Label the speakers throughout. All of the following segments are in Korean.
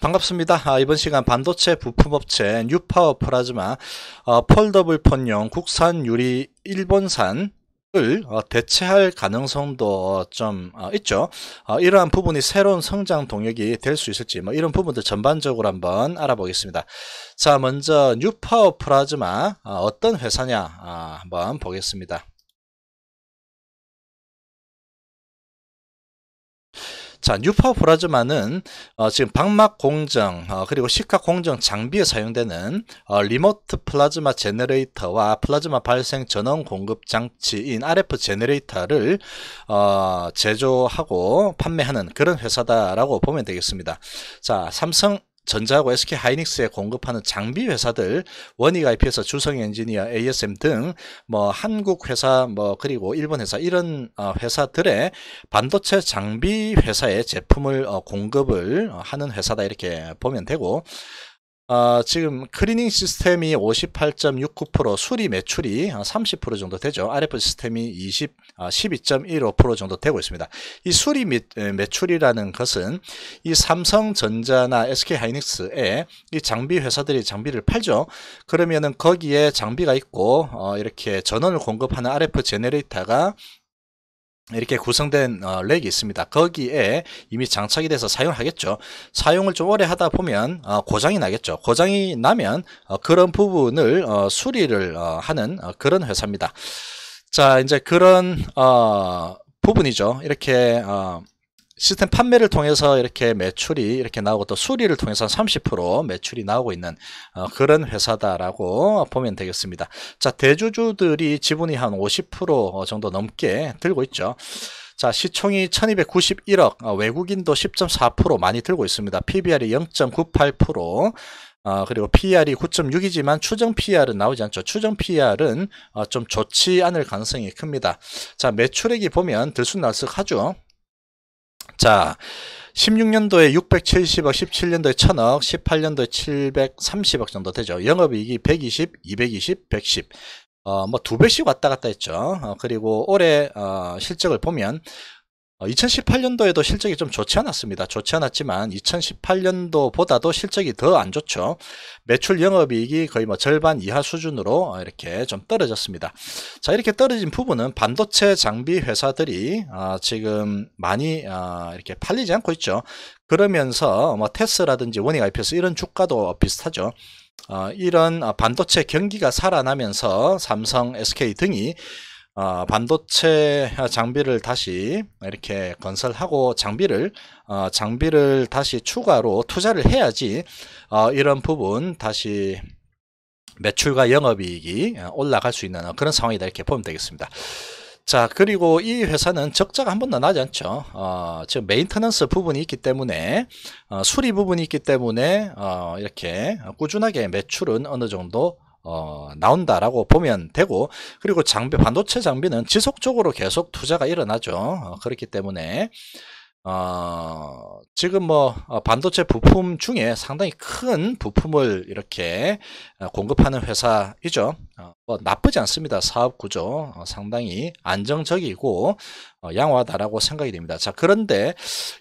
Speaker 1: 반갑습니다. 아, 이번 시간 반도체 부품업체 뉴파워 프라즈마 어, 폴더블 폰용 국산 유리 일본산 을 어, 대체할 가능성도 좀 어, 있죠. 어, 이러한 부분이 새로운 성장 동력이 될 수 있을지 뭐 이런 부분들 전반적으로 한번 알아보겠습니다. 자, 먼저 뉴파워 프라즈마 어떤 회사냐 아, 한번 보겠습니다. 자, 뉴퍼브라즈마는 어, 지금 방막 공정 어, 그리고 시카 공정 장비에 사용되는 어, 리모트 플라즈마 제너레이터와 플라즈마 발생 전원 공급 장치인 RF 제너레이터를 어, 제조하고 판매하는 그런 회사다라고 보면 되겠습니다. 자, 삼성 전자하고 SK 하이닉스에 공급하는 장비 회사들 원익 IP에서 주성 엔지니어, ASM 등 뭐 한국 회사 뭐 그리고 일본 회사 이런 어, 회사들의 반도체 장비 회사에 제품을 어, 공급을 어, 하는 회사다 이렇게 보면 되고 어, 지금 클리닝 시스템이 58.69% 수리 매출이 30% 정도 되죠. RF 시스템이 20, 12.15% 아, 정도 되고 있습니다. 이 수리 및 매출이라는 것은 이 삼성전자나 SK하이닉스에 이 장비 회사들이 장비를 팔죠. 그러면은 거기에 장비가 있고 어, 이렇게 전원을 공급하는 RF 제네레이터가 이렇게 구성된 어, 렉이 있습니다. 거기에 이미 장착이 돼서 사용 하겠죠. 사용을 좀 오래 하다 보면 어, 고장이 나겠죠. 고장이 나면 어, 그런 부분을 어, 수리를 어, 하는 어, 그런 회사입니다. 자, 이제 그런 부분이죠. 이렇게 시스템 판매를 통해서 이렇게 매출이 이렇게 나오고 또 수리를 통해서 30% 매출이 나오고 있는 어, 그런 회사다라고 보면 되겠습니다. 자, 대주주들이 지분이 한 50% 정도 넘게 들고 있죠. 자 시총이 1291억 어, 외국인도 10.4% 많이 들고 있습니다 PBR이 0.98% 어, 그리고 PR이 9.6이지만 추정 PR은 나오지 않죠. 추정 PR은 어, 좀 좋지 않을 가능성이 큽니다. 자 매출액이 보면 들쑥날쑥하죠. 자, 16년도에 670억, 17년도에 1000억, 18년도에 730억 정도 되죠. 영업이익이 120, 220, 110. 어, 뭐 두 배씩 왔다 갔다 했죠. 어, 그리고 올해 어, 실적을 보면 2018년도에도 어, 실적이 좀 좋지 않았습니다. 좋지 않았지만 2018년도보다도 실적이 더 안 좋죠. 매출 영업이익이 거의 뭐 절반 이하 수준으로 어, 이렇게 좀 떨어졌습니다. 자 이렇게 떨어진 부분은 반도체 장비 회사들이 어, 지금 많이 이렇게 팔리지 않고 있죠. 그러면서 뭐 테스라든지 원익 IPS 이런 주가도 비슷하죠. 이런 반도체 경기가 살아나면서 삼성, SK 등이 어, 반도체 장비를 다시 이렇게 건설하고 장비를 어, 장비를 다시 추가로 투자를 해야지 어, 이런 부분 다시 매출과 영업이익이 어, 올라갈 수 있는 그런 상황이다 이렇게 보면 되겠습니다. 자 그리고 이 회사는 적자가 한 번도 나지 않죠 어, 지금 메인터넌스 부분이 있기 때문에 어, 수리 부분이 있기 때문에 어, 이렇게 꾸준하게 매출은 어느 정도 어, 나온다라고 보면 되고 그리고 장비 반도체 장비는 지속적으로 계속 투자가 일어나죠 어, 그렇기 때문에 어, 지금 뭐 어, 반도체 부품 중에 상당히 큰 부품을 이렇게 어, 공급하는 회사이죠. 어, 뭐 나쁘지 않습니다. 사업 구조 상당히 안정적이고 양호하다라고 생각이 됩니다. 자 그런데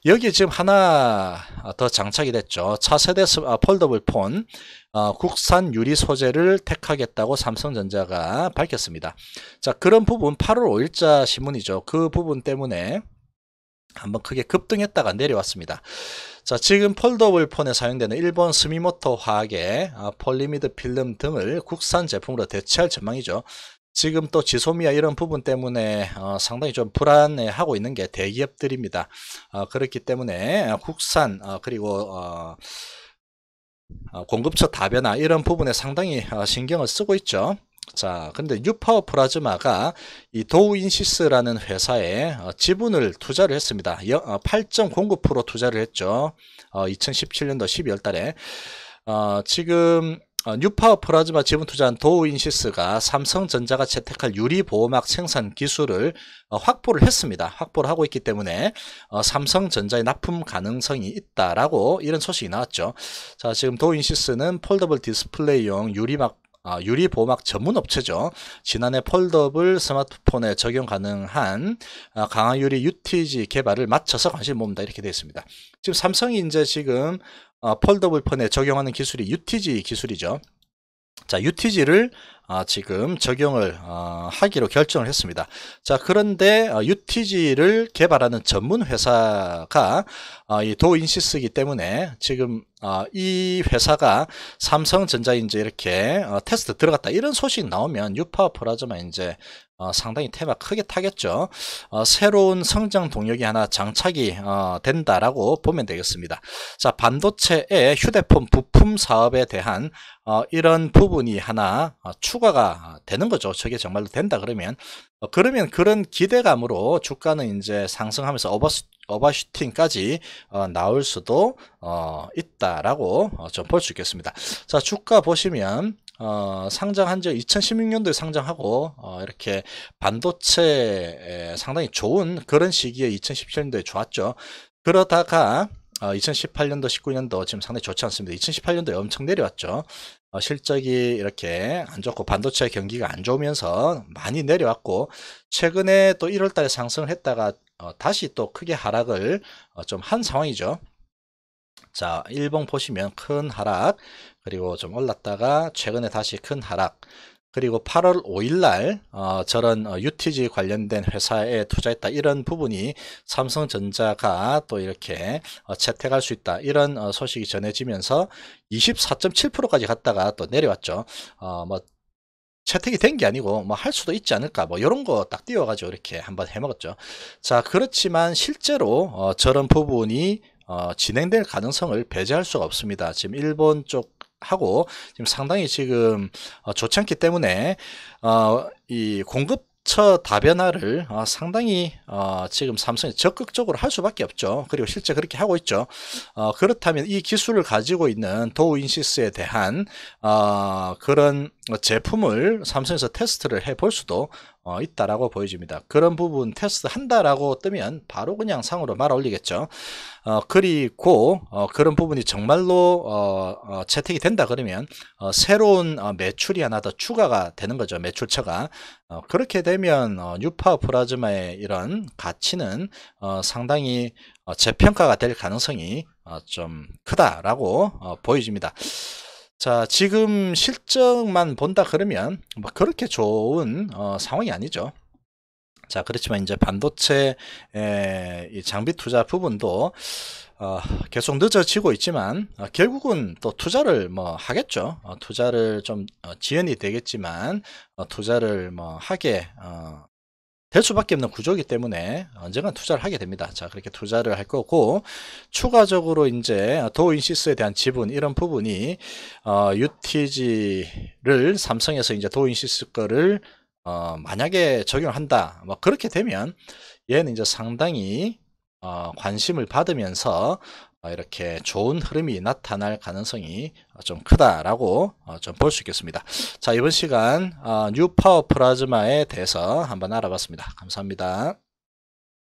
Speaker 1: 여기 지금 하나 더 장착이 됐죠. 차세대 폴더블 폰 어, 국산 유리 소재를 택하겠다고 삼성전자가 밝혔습니다. 자 그런 부분 8월 5일자 신문이죠. 그 부분 때문에 한번 크게 급등했다가 내려왔습니다. 자, 지금 폴더블 폰에 사용되는 일본 스미모토 화학의 아, 폴리미드 필름 등을 국산 제품으로 대체할 전망이죠. 지금 또 지소미아 이런 부분 때문에 어, 상당히 좀 불안해하고 있는 게 대기업들입니다. 어, 그렇기 때문에 아, 국산 어, 그리고 어, 어, 공급처 다변화 이런 부분에 상당히 어, 신경을 쓰고 있죠. 자, 근데 뉴파워 프라즈마가 이 도우인시스라는 회사에 어, 지분을 투자를 했습니다. 어, 8.09% 투자를 했죠. 어, 2017년도 12월 달에. 어, 지금 어, 뉴파워 프라즈마 지분 투자한 도우인시스가 삼성전자가 채택할 유리보호막 생산 기술을 어, 확보를 했습니다. 확보를 하고 있기 때문에 어, 삼성전자의 납품 가능성이 있다라고 이런 소식이 나왔죠. 자, 지금 도우인시스는 폴더블 디스플레이용 유리막 아, 유리 보호막 전문 업체죠. 지난해 폴더블 스마트폰에 적용 가능한 아, 강화유리 UTG 개발을 맞춰서 관심 을 모은다 이렇게 되어 있습니다. 지금 삼성이 이제 지금 어, 폴더블 폰에 적용하는 기술이 UTG 기술이죠. 자, UTG를 아, 지금 적용을 아, 하기로 결정을 했습니다. 자 그런데 어, 아, UTG를 개발하는 전문 회사가 어, 아, 이도인시스기 때문에 지금 어, 이 회사가 삼성전자인제 이렇게 테스트 들어갔다 이런 소식 나오면 유파워풀하지만 이제 어, 상당히 테마 크게 타겠죠. 어, 새로운 성장 동력이 하나 장착이 어, 된다라고 보면 되겠습니다. 자, 반도체의 휴대폰 부품 사업에 대한 어, 이런 부분이 하나 어, 추가가 되는 거죠. 저게 정말로 된다 그러면 어, 그러면 그런 기대감으로 주가는 이제 상승하면서 어버 어바슈팅까지 나올 수도 있다라고 좀볼수 있겠습니다. 자, 주가 보시면 어, 상장한 지 2016년도에 상장하고 어, 이렇게 반도체 상당히 좋은 그런 시기에 2017년도에 좋았죠. 그러다가 어, 2018년도, 19년도 지금 상당히 좋지 않습니다. 2018년도에 엄청 내려왔죠. 어, 실적이 이렇게 안 좋고 반도체 경기가 안 좋으면서 많이 내려왔고 최근에 또 1월달에 상승을 했다가 어, 다시 또 크게 하락을 어, 좀한 상황이죠. 자, 일봉 보시면 큰 하락 그리고 좀 올랐다가 최근에 다시 큰 하락 그리고 8월 5일날 어, 저런 UTG 어, 관련된 회사에 투자했다 이런 부분이 삼성전자가 또 이렇게 어, 채택할 수 있다 이런 어, 소식이 전해지면서 24.7%까지 갔다가 또 내려왔죠. 어, 뭐 채택이 된 게 아니고 뭐 할 수도 있지 않을까 뭐 이런 거 딱 띄워가지고 이렇게 한번 해먹었죠. 자 그렇지만 실제로 어, 저런 부분이 어, 진행될 가능성을 배제할 수가 없습니다. 지금 일본 쪽 하고 지금 상당히 지금 어, 좋지 않기 때문에 어, 이 공급 처 다변화를 어, 상당히 어, 지금 삼성이 적극적으로 할 수밖에 없죠. 그리고 실제 그렇게 하고 있죠. 어, 그렇다면 이 기술을 가지고 있는 도우인시스에 대한 어, 그런 제품을 삼성에서 테스트를 해 볼 수도 어, 있다라고 보여집니다. 그런 부분 테스트 한다라고 뜨면 바로 그냥 상으로 말 올리겠죠. 어, 그리고 어, 그런 부분이 정말로 채택이 된다 그러면 새로운 매출이 하나 더 추가가 되는 거죠. 매출처가 그렇게 되면 뉴파 프라즈마의 이런 가치는 상당히 재평가가 될 가능성이 좀 크다라고 보여집니다. 자, 지금 실적만 본다 그러면 뭐 그렇게 좋은 어, 상황이 아니죠. 자, 그렇지만 이제 반도체 에, 장비 투자 부분도 어, 계속 늦어지고 있지만 어, 결국은 또 투자를 뭐 하겠죠. 어, 투자를 좀 어, 지연이 되겠지만 어, 투자를 뭐 하게 될 수밖에 없는 구조이기 때문에 언젠간 투자를 하게 됩니다. 자 그렇게 투자를 할 거고 추가적으로 이제 도인시스에 대한 지분 이런 부분이 어, UTG를 삼성에서 이제 도인시스 거를 어, 만약에 적용한다 뭐 그렇게 되면 얘는 이제 상당히 어, 관심을 받으면서 아, 이렇게 좋은 흐름이 나타날 가능성이 좀 크다라고 어, 좀볼 수 있겠습니다. 자 이번 시간 어, 뉴 파워 플라즈마에 대해서 한번 알아봤습니다. 감사합니다.